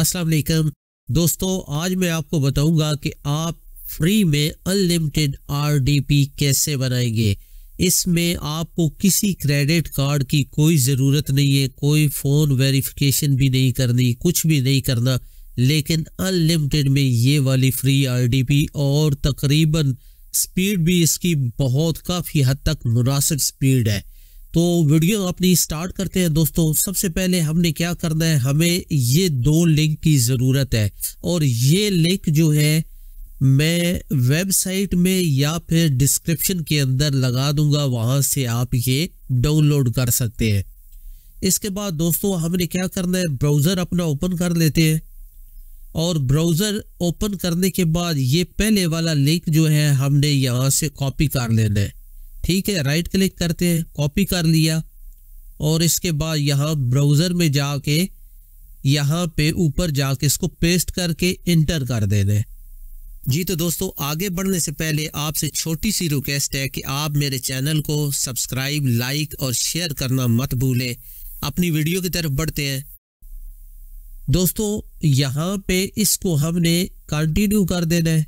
अस्सलाम वालेकुम दोस्तों आज मैं आपको बताऊंगा कि आप फ्री में अनलिमिटेड आरडीपी कैसे बनाएंगे इसमें आपको किसी क्रेडिट कार्ड की कोई ज़रूरत नहीं है कोई फ़ोन वेरिफिकेशन भी नहीं करनी कुछ भी नहीं करना लेकिन अनलिमिटेड में ये वाली फ्री आरडीपी और तकरीबन स्पीड भी इसकी बहुत काफ़ी हद तक मुनासिब स्पीड है तो वीडियो अपनी स्टार्ट करते हैं दोस्तों सबसे पहले हमने क्या करना है हमें ये दो लिंक की ज़रूरत है और ये लिंक जो है मैं वेबसाइट में या फिर डिस्क्रिप्शन के अंदर लगा दूंगा वहां से आप ये डाउनलोड कर सकते हैं इसके बाद दोस्तों हमने क्या करना है ब्राउज़र अपना ओपन कर लेते हैं और ब्राउज़र ओपन करने के बाद ये पहले वाला लिंक जो है हमने यहाँ से कॉपी कर लेना है ठीक है राइट क्लिक करते हैं कॉपी कर लिया और इसके बाद यहाँ ब्राउज़र में जाके यहाँ पे ऊपर जाके इसको पेस्ट करके इंटर कर देना है जी तो दोस्तों आगे बढ़ने से पहले आपसे छोटी सी रिक्वेस्ट है कि आप मेरे चैनल को सब्सक्राइब लाइक और शेयर करना मत भूलें अपनी वीडियो की तरफ बढ़ते हैं दोस्तों यहाँ पे इसको हमने कंटिन्यू कर देना है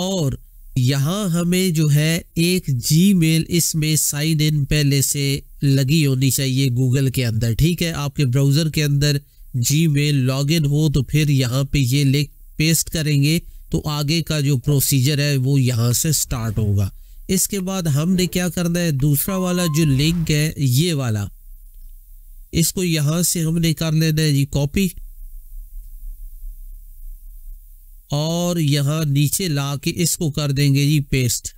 और यहाँ हमें जो है एक जी मेल इसमें साइन इन पहले से लगी होनी चाहिए गूगल के अंदर ठीक है आपके ब्राउज़र के अंदर जी मेल लॉग इन हो तो फिर यहाँ पे ये लिंक पेस्ट करेंगे तो आगे का जो प्रोसीजर है वो यहाँ से स्टार्ट होगा इसके बाद हमने क्या करना है दूसरा वाला जो लिंक है ये वाला इसको यहाँ से हमने कर लेना है जी कॉपी और यहां नीचे ला के इसको कर देंगे जी पेस्ट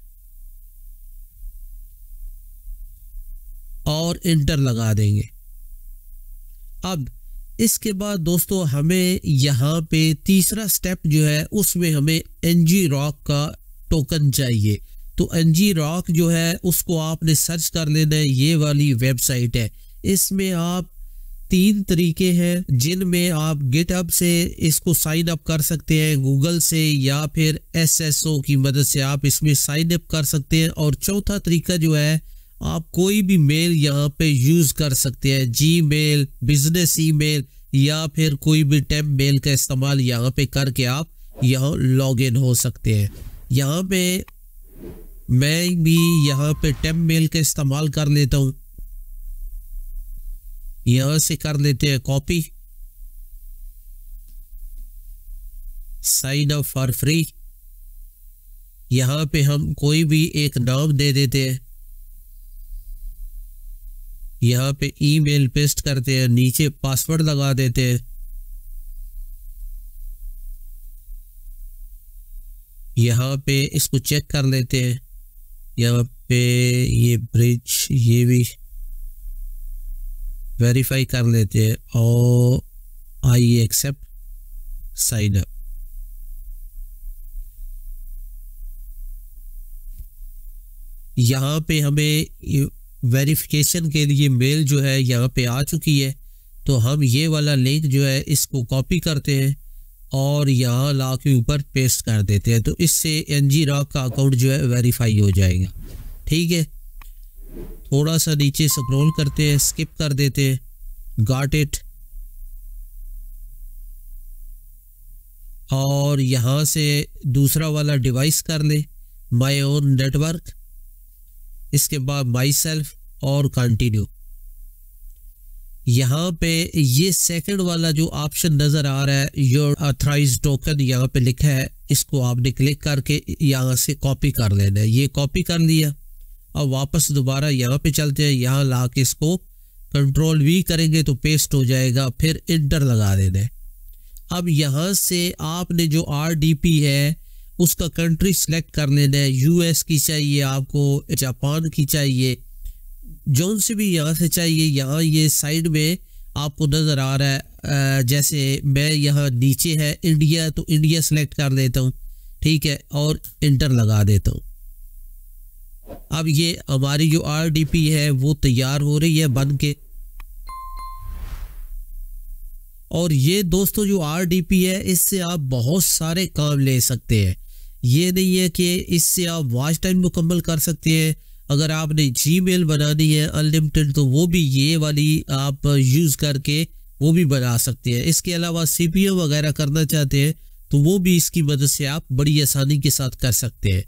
और इंटर लगा देंगे अब इसके बाद दोस्तों हमें यहां पे तीसरा स्टेप जो है उसमें हमें एनजी रॉक का टोकन चाहिए तो एनजी रॉक जो है उसको आपने सर्च कर लेना है ये वाली वेबसाइट है इसमें आप तीन तरीके हैं जिनमें आप गिटअप से इसको साइन अप कर सकते हैं गूगल से या फिर एसएसओ की मदद से आप इसमें साइन अप कर सकते हैं और चौथा तरीका जो है आप कोई भी मेल यहाँ पे यूज़ कर सकते हैं Gmail business email या फिर कोई भी टेम मेल का इस्तेमाल यहाँ पे करके आप यहाँ लॉग इन हो सकते हैं यहाँ पे मैं भी यहाँ पे टेम मेल का इस्तेमाल कर लेता हूँ यह से कर लेते हैं copy sign up for free यहां पे हम कोई भी एक नाम दे देते हैं यहाँ पे ईमेल पेस्ट करते हैं नीचे पासवर्ड लगा देते हैं यहाँ पे इसको चेक कर लेते हैं यहाँ पे ये ब्रिज ये भी वेरीफाई कर लेते हैं और आई एक्सेप्ट साइन अप यहाँ पे हमें वेरिफिकेशन के लिए मेल जो है यहाँ पे आ चुकी है तो हम ये वाला लिंक जो है इसको कॉपी करते हैं और यहाँ ला के ऊपर पेस्ट कर देते हैं तो इससे एनजी जी रॉक का अकाउंट जो है वेरीफाई हो जाएगा ठीक है थोड़ा सा नीचे स्क्रॉल करते हैं स्किप कर देते हैं गाट इट और यहाँ से दूसरा वाला डिवाइस कर ले माई ओन नेटवर्क इसके बाद माई सेल्फ और कंटिन्यू यहाँ पे ये सेकंड वाला जो ऑप्शन नज़र आ रहा है योर अथराइज टोकन यहाँ पे लिखा है इसको आपने क्लिक करके यहाँ से कॉपी कर लेना है ये कॉपी कर लिया और वापस दोबारा यहाँ पे चलते हैं यहाँ ला के इसको कंट्रोल वी करेंगे तो पेस्ट हो जाएगा फिर इंटर लगा देना अब यहाँ से आपने जो आर है उसका कंट्री सेलेक्ट कर लेना है यूएस की चाहिए आपको जापान की चाहिए जोन से भी यहाँ से चाहिए यहाँ ये साइड में आपको नज़र आ रहा है जैसे मैं यहाँ नीचे है इंडिया तो इंडिया सेलेक्ट कर लेता हूँ ठीक है और इंटर लगा देता हूँ अब ये हमारी जो पी है वो तैयार हो रही है बन के और ये दोस्तों जो पी है इससे आप बहुत सारे काम ले सकते हैं ये नहीं है कि इससे आप वॉच टाइम मुकम्मल कर सकते हैं अगर आपने जी मेल बनानी है अनलिमिटेड तो वो भी ये वाली आप यूज़ करके वो भी बना सकते हैं इसके अलावा सी पी वगैरह करना चाहते हैं तो वो भी इसकी मदद से आप बड़ी आसानी के साथ कर सकते हैं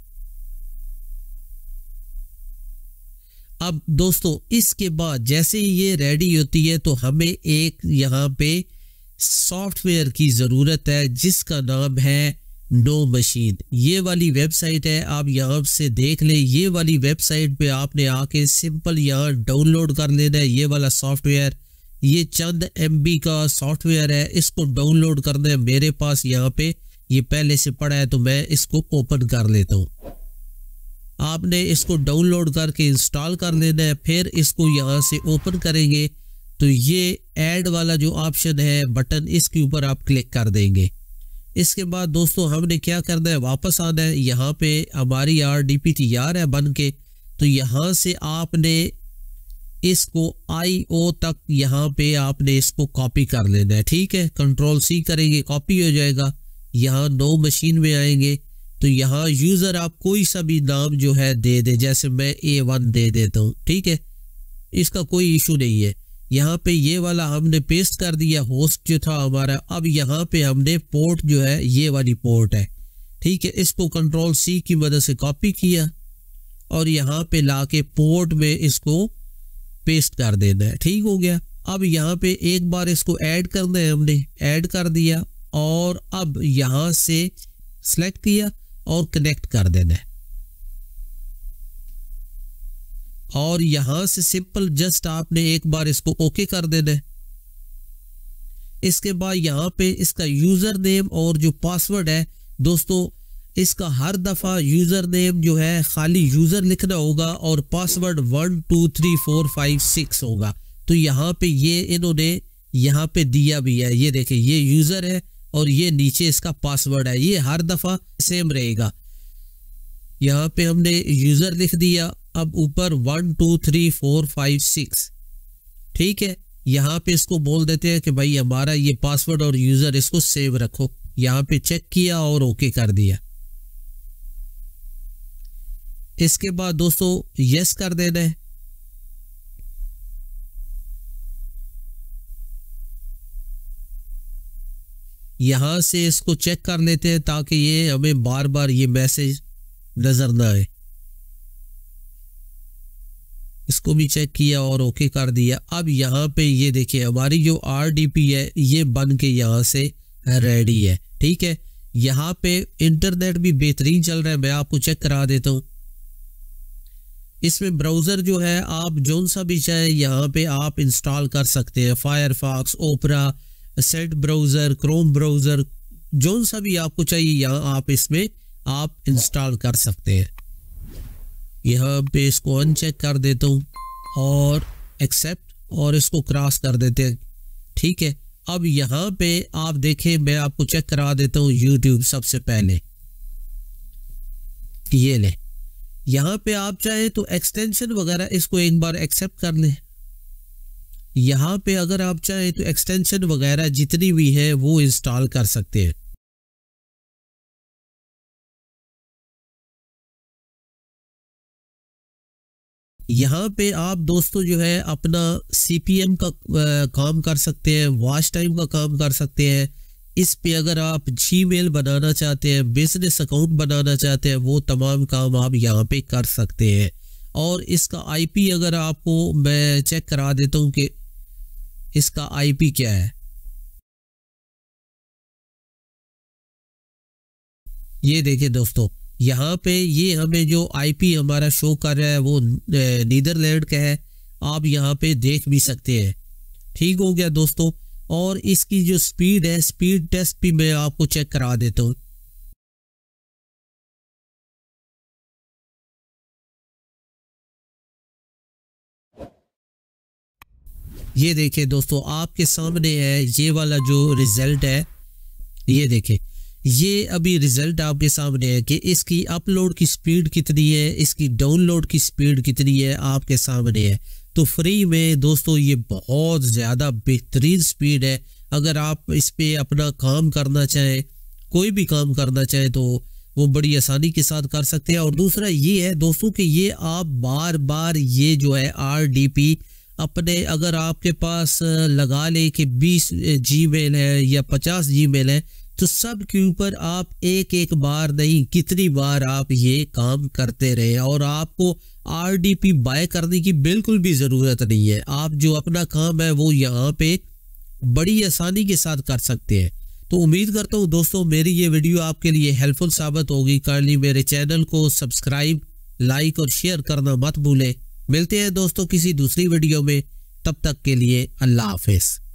अब दोस्तों इसके बाद जैसे ही ये रेडी होती है तो हमें एक यहाँ पे सॉफ्टवेयर की ज़रूरत है जिसका नाम है नो मशीन ये वाली वेबसाइट है आप यहाँ से देख लें ये वाली वेबसाइट पे आपने आके सिंपल यहाँ डाउनलोड कर लेना है ये वाला सॉफ्टवेयर ये चंद एम का सॉफ्टवेयर है इसको डाउनलोड करना है मेरे पास यहाँ पे ये पहले से पड़ा है तो मैं इसको ओपन कर लेता हूँ आपने इसको डाउनलोड करके इंस्टॉल कर लेना है फिर इसको यहाँ से ओपन करेंगे तो ये ऐड वाला जो ऑप्शन है बटन इसके ऊपर आप क्लिक कर देंगे इसके बाद दोस्तों हमने क्या करना है वापस आना है यहाँ पे हमारी यार डी पी टी यार है बन के तो यहाँ से आपने इसको आई ओ तक यहाँ पे आपने इसको कॉपी कर लेना है ठीक है कंट्रोल सी करेंगे कॉपी हो जाएगा यहाँ नो मशीन में आएंगे तो यहाँ यूज़र आप कोई सा भी नाम जो है दे दे जैसे मैं ए वन दे देता हूँ ठीक है इसका कोई इशू नहीं है यहाँ पे ये वाला हमने पेस्ट कर दिया होस्ट जो था हमारा अब यहाँ पे हमने पोर्ट जो है ये वाली पोर्ट है ठीक है इसको कंट्रोल सी की मदद से कॉपी किया और यहाँ पे ला के पोर्ट में इसको पेस्ट कर देना है ठीक हो गया अब यहाँ पे एक बार इसको ऐड करना है हमने ऐड कर दिया और अब यहाँ से सेलेक्ट किया और कनेक्ट कर देना है और यहां से सिंपल जस्ट आपने एक बार इसको ओके कर देना है इसके बाद यहां पे इसका यूज़र नेम और जो पासवर्ड है दोस्तों इसका हर दफ़ा यूज़र नेम जो है खाली यूज़र लिखना होगा और password one two three four five six होगा तो यहाँ पे ये इन्होंने यहाँ पे दिया भी है ये देखे ये यूज़र है और ये नीचे इसका पासवर्ड है ये हर दफ़ा सेम रहेगा यहाँ पे हमने यूज़र लिख दिया अब ऊपर one two three four five six ठीक है यहाँ पे इसको बोल देते हैं कि भाई हमारा ये पासवर्ड और यूज़र इसको सेव रखो यहाँ पे चेक किया और ओके कर दिया इसके बाद दोस्तों यस कर देना है यहाँ से इसको चेक कर लेते हैं ताकि ये हमें बार बार ये मैसेज नज़र ना आए इसको भी चेक किया और ओके कर दिया अब यहाँ पे ये देखिए हमारी जो आर है ये बन के यहाँ से रेडी है ठीक है यहाँ पे इंटरनेट भी बेहतरीन चल रहा है मैं आपको चेक करा देता हूँ इसमें ब्राउज़र जो है आप जोन सा भी चाहे यहाँ पे आप इंस्टॉल कर सकते हैं फायरफॉक्स ओपरा सेट ब्राउज़र क्रोम ब्राउज़र जो सा भी आपको चाहिए यहाँ आप इसमें आप इंस्टॉल कर सकते हैं यहाँ पे इसको अनचेक कर देता हूँ और एक्सेप्ट और इसको क्रॉस कर देते हैं ठीक है अब यहाँ पे आप देखें मैं आपको चेक करा देता हूँ यूट्यूब सबसे पहले ये ले यहाँ पे आप चाहें तो एक्सटेंशन वगैरह इसको एक बार एक्सेप्ट कर लें यहाँ पे अगर आप चाहें तो एक्सटेंशन वगैरह जितनी भी है वो इंस्टॉल कर सकते हैं यहाँ पे आप दोस्तों जो है अपना सी पी एम का काम कर सकते हैं वॉच टाइम का काम कर सकते हैं इस पे अगर आप जी मेल बनाना चाहते हैं बिजनेस अकाउंट बनाना चाहते हैं वो तमाम काम आप यहाँ पे कर सकते हैं और इसका आईपी अगर आपको मैं चेक करा देता हूँ कि इसका आईपी क्या है ये देखिए दोस्तों यहाँ पे ये हमें जो आईपी हमारा शो कर रहा है वो नीदरलैंड का है आप यहाँ पे देख भी सकते हैं ठीक हो गया दोस्तों और इसकी जो स्पीड है स्पीड टेस्ट भी मैं आपको चेक करा देता हूँ ये देखें दोस्तों आपके सामने है ये वाला जो रिज़ल्ट है ये देखें ये अभी रिज़ल्ट आपके सामने है कि इसकी अपलोड की स्पीड कितनी है इसकी डाउनलोड की स्पीड कितनी है आपके सामने है तो फ्री में दोस्तों ये बहुत ज़्यादा बेहतरीन स्पीड है अगर आप इस पर अपना काम करना चाहें कोई भी काम करना चाहें तो वो बड़ी आसानी के साथ कर सकते हैं और दूसरा ये है दोस्तों कि ये आप बार बार ये जो है आर डी पी अपने अगर आपके पास लगा ले कि 20 जी मेल है या 50 जी मेल है तो सब के ऊपर आप एक एक बार नहीं कितनी बार आप ये काम करते रहे और आपको आर डी पी बाय करने की बिल्कुल भी ज़रूरत नहीं है आप जो अपना काम है वो यहाँ पे बड़ी आसानी के साथ कर सकते हैं तो उम्मीद करता हूँ दोस्तों मेरी ये वीडियो आपके लिए हेल्पफुल साबित होगी ली मेरे चैनल को सब्सक्राइब लाइक और शेयर करना मत भूलें मिलते हैं दोस्तों किसी दूसरी वीडियो में तब तक के लिए अल्लाह हाफिज़